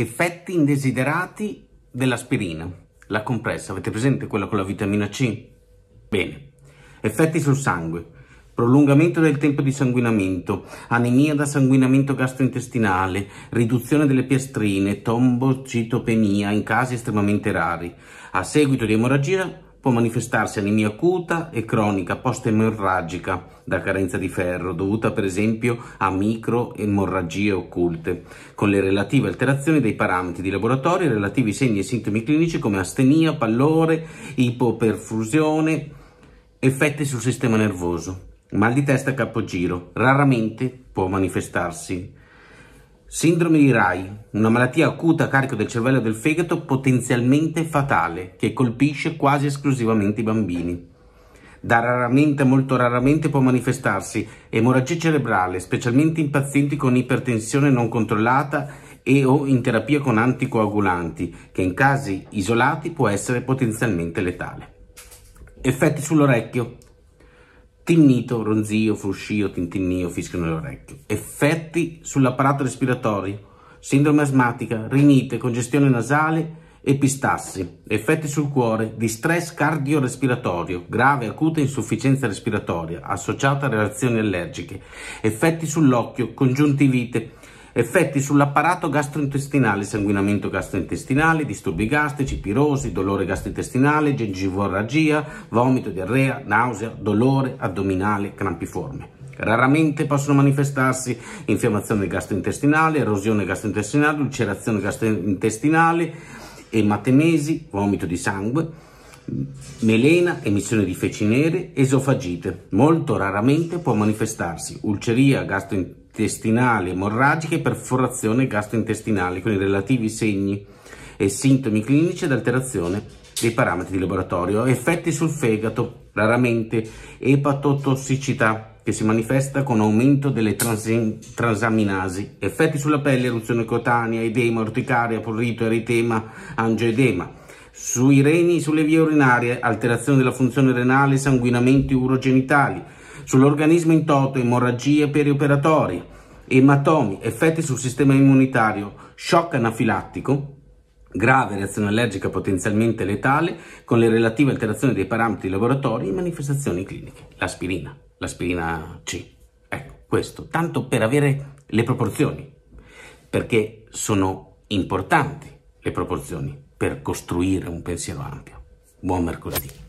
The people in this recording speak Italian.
effetti indesiderati dell'aspirina, la compressa, avete presente quella con la vitamina C? Bene. Effetti sul sangue, prolungamento del tempo di sanguinamento, anemia da sanguinamento gastrointestinale, riduzione delle piastrine, tombocitopenia in casi estremamente rari, a seguito di emorragia può manifestarsi anemia acuta e cronica post-emorragica da carenza di ferro, dovuta per esempio a microemorragie occulte, con le relative alterazioni dei parametri di laboratorio e relativi segni e sintomi clinici come astenia, pallore, ipoperfusione, effetti sul sistema nervoso. Mal di testa a capogiro raramente può manifestarsi Sindrome di Rai, una malattia acuta a carico del cervello e del fegato potenzialmente fatale che colpisce quasi esclusivamente i bambini. Da raramente a molto raramente può manifestarsi emorragia cerebrale, specialmente in pazienti con ipertensione non controllata e o in terapia con anticoagulanti, che in casi isolati può essere potenzialmente letale. Effetti sull'orecchio. Tinnito, ronzio, fruscio, tintinnio, fischio nell'orecchio. Effetti sull'apparato respiratorio, sindrome asmatica, rinite, congestione nasale e pistassi. Effetti sul cuore, distress cardiorespiratorio, grave acuta insufficienza respiratoria associata a reazioni allergiche. Effetti sull'occhio, congiuntivite, effetti sull'apparato gastrointestinale, sanguinamento gastrointestinale, disturbi gastrici, pirosi, dolore gastrointestinale, gengivorragia, vomito, diarrea, nausea, dolore addominale crampiforme. Raramente possono manifestarsi infiammazione gastrointestinale, erosione gastrointestinale, ulcerazione gastrointestinale, ematemesi, vomito di sangue, melena, emissione di feci nere, esofagite. Molto raramente può manifestarsi ulceria gastrointestinale intestinali emorragiche, perforazione gastrointestinale con i relativi segni e sintomi clinici ed alterazione dei parametri di laboratorio, effetti sul fegato, raramente epatotossicità che si manifesta con aumento delle trans transaminasi, effetti sulla pelle, eruzione cutanea, edema, orticaria, prurito, eritema, angioedema, sui reni, sulle vie urinarie, alterazione della funzione renale, sanguinamenti urogenitali, sull'organismo in toto, emorragie perioperatorie, ematomi, effetti sul sistema immunitario, shock anafilattico, grave reazione allergica potenzialmente letale con le relative alterazioni dei parametri laboratori e manifestazioni cliniche. L'aspirina, l'aspirina C. Ecco, questo, tanto per avere le proporzioni, perché sono importanti le proporzioni per costruire un pensiero ampio. Buon mercoledì.